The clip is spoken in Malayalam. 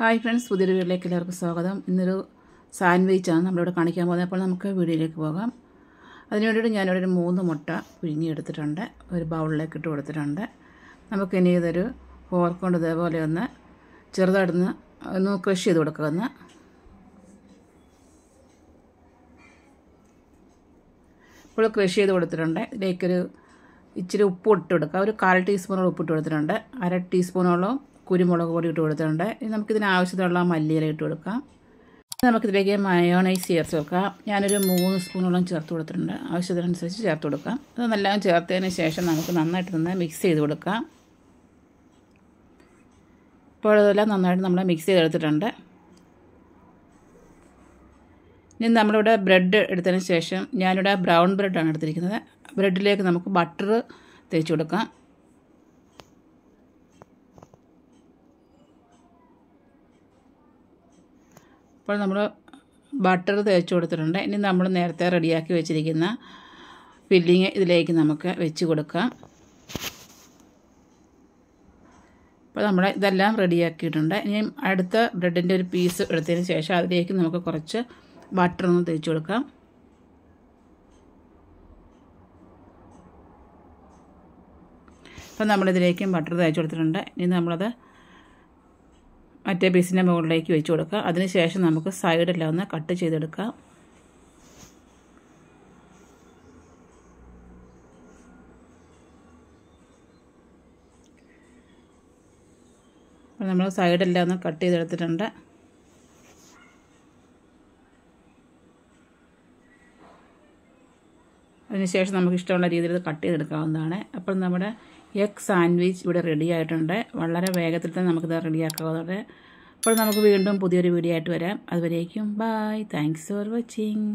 ഹായ് ഫ്രണ്ട്സ് പുതിയൊരു വീട്ടിലേക്ക് എല്ലാവർക്കും സ്വാഗതം ഇന്നൊരു സാൻഡ്വിച്ചാണ് നമ്മളിവിടെ കാണിക്കാൻ പോകുന്നത് അപ്പോൾ നമുക്ക് വീഡിയോയിലേക്ക് പോകാം അതിനുവേണ്ടിയിട്ട് ഞാനിവിടെ ഒരു മൂന്ന് മുട്ട പുഴുങ്ങി എടുത്തിട്ടുണ്ട് ഒരു ബൗളിലേക്ക് ഇട്ട് കൊടുത്തിട്ടുണ്ട് നമുക്കിനി ഇതൊരു ഫോർക്ക് കൊണ്ട് ഇതേപോലെ ഒന്ന് ചെറുതായിട്ടൊന്ന് ഒന്ന് ക്രഷ് ചെയ്ത് കൊടുക്കുക ഒന്ന് ഇപ്പോൾ ക്രഷ് ചെയ്ത് കൊടുത്തിട്ടുണ്ട് ഇതിലേക്കൊരു ഇച്ചിരി ഉപ്പ് ഇട്ട് കൊടുക്കുക ഒരു കാൽ ടീസ്പൂണോളം ഉപ്പ് ഇട്ട് കൊടുത്തിട്ടുണ്ട് അര ടീസ്പൂണോളം കുരുമുളക് പൊടി ഇട്ട് കൊടുത്തിട്ടുണ്ട് ഇനി നമുക്കിതിന് ആവശ്യത്തിനുള്ള മല്ലിയില ഇട്ട് കൊടുക്കാം നമുക്കിതിലേക്ക് മയോണൈസ് ചേർത്ത് വെക്കാം ഞാനൊരു മൂന്ന് സ്പൂണോളം ചേർത്ത് കൊടുത്തിട്ടുണ്ട് ആവശ്യത്തിനനുസരിച്ച് ചേർത്ത് കൊടുക്കാം അത് നല്ല ചേർത്തതിന് ശേഷം നമുക്ക് നന്നായിട്ട് നിന്ന് മിക്സ് ചെയ്ത് കൊടുക്കാം ഇപ്പോൾ ഇതെല്ലാം നന്നായിട്ട് നമ്മൾ മിക്സ് ചെയ്തെടുത്തിട്ടുണ്ട് ഇനി നമ്മളിവിടെ ബ്രെഡ് എടുത്തതിന് ശേഷം ഞാനിവിടെ ബ്രൗൺ ബ്രെഡാണ് എടുത്തിരിക്കുന്നത് ബ്രെഡിലേക്ക് നമുക്ക് ബട്ടർ തേച്ച് കൊടുക്കാം ഇപ്പോൾ നമ്മൾ ബട്ടർ തേച്ച് കൊടുത്തിട്ടുണ്ട് ഇനി നമ്മൾ നേരത്തെ റെഡിയാക്കി വെച്ചിരിക്കുന്ന ഫില്ലിങ് ഇതിലേക്ക് നമുക്ക് വെച്ച് കൊടുക്കാം അപ്പോൾ നമ്മൾ ഇതെല്ലാം റെഡിയാക്കിയിട്ടുണ്ട് ഇനി അടുത്ത ബ്രെഡിൻ്റെ ഒരു പീസ് എടുത്തതിന് ശേഷം അതിലേക്ക് നമുക്ക് കുറച്ച് ബട്ടർ ഒന്ന് തേച്ച് കൊടുക്കാം അപ്പം നമ്മളിതിലേക്കും ബട്ടർ തേച്ച് കൊടുത്തിട്ടുണ്ട് ഇനി നമ്മളത് മറ്റേ പീസിൻ്റെ മുകളിലേക്ക് വെച്ച് കൊടുക്കുക അതിനുശേഷം നമുക്ക് സൈഡെല്ലാം ഒന്ന് കട്ട് ചെയ്തെടുക്കാം അപ്പോൾ നമ്മൾ സൈഡെല്ലാം ഒന്ന് കട്ട് ചെയ്തെടുത്തിട്ടുണ്ട് അതിനുശേഷം നമുക്ക് ഇഷ്ടമുള്ള രീതിയിൽ കട്ട് ചെയ്തെടുക്കാവുന്നതാണ് അപ്പോൾ നമ്മുടെ എഗ് സാൻഡ്വിച്ച് ഇവിടെ റെഡി ആയിട്ടുണ്ട് വളരെ വേഗത്തിൽ തന്നെ നമുക്കിത് റെഡിയാക്കാവുന്നതോടെ അപ്പോൾ നമുക്ക് വീണ്ടും പുതിയൊരു വീഡിയോ ആയിട്ട് വരാം അതുവരേക്കും ബായ് താങ്ക്സ് ഫോർ വാച്ചിങ്